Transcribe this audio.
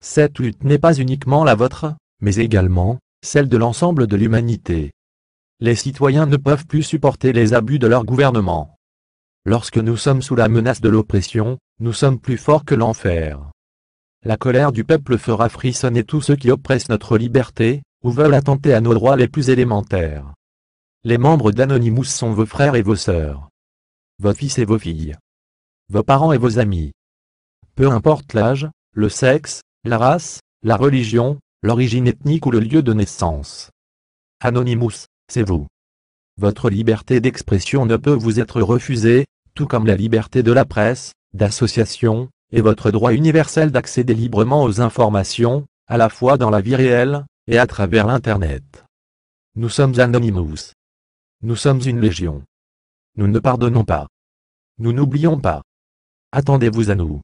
Cette lutte n'est pas uniquement la vôtre, mais également, celle de l'ensemble de l'humanité. Les citoyens ne peuvent plus supporter les abus de leur gouvernement. Lorsque nous sommes sous la menace de l'oppression, nous sommes plus forts que l'enfer. La colère du peuple fera frissonner tous ceux qui oppressent notre liberté, ou veulent attenter à nos droits les plus élémentaires. Les membres d'Anonymous sont vos frères et vos sœurs. Vos fils et vos filles. Vos parents et vos amis. Peu importe l'âge, le sexe, la race, la religion, l'origine ethnique ou le lieu de naissance. Anonymous, c'est vous. Votre liberté d'expression ne peut vous être refusée, tout comme la liberté de la presse, d'association, et votre droit universel d'accéder librement aux informations, à la fois dans la vie réelle, et à travers l'Internet. Nous sommes Anonymous. Nous sommes une légion. Nous ne pardonnons pas. Nous n'oublions pas. Attendez-vous à nous.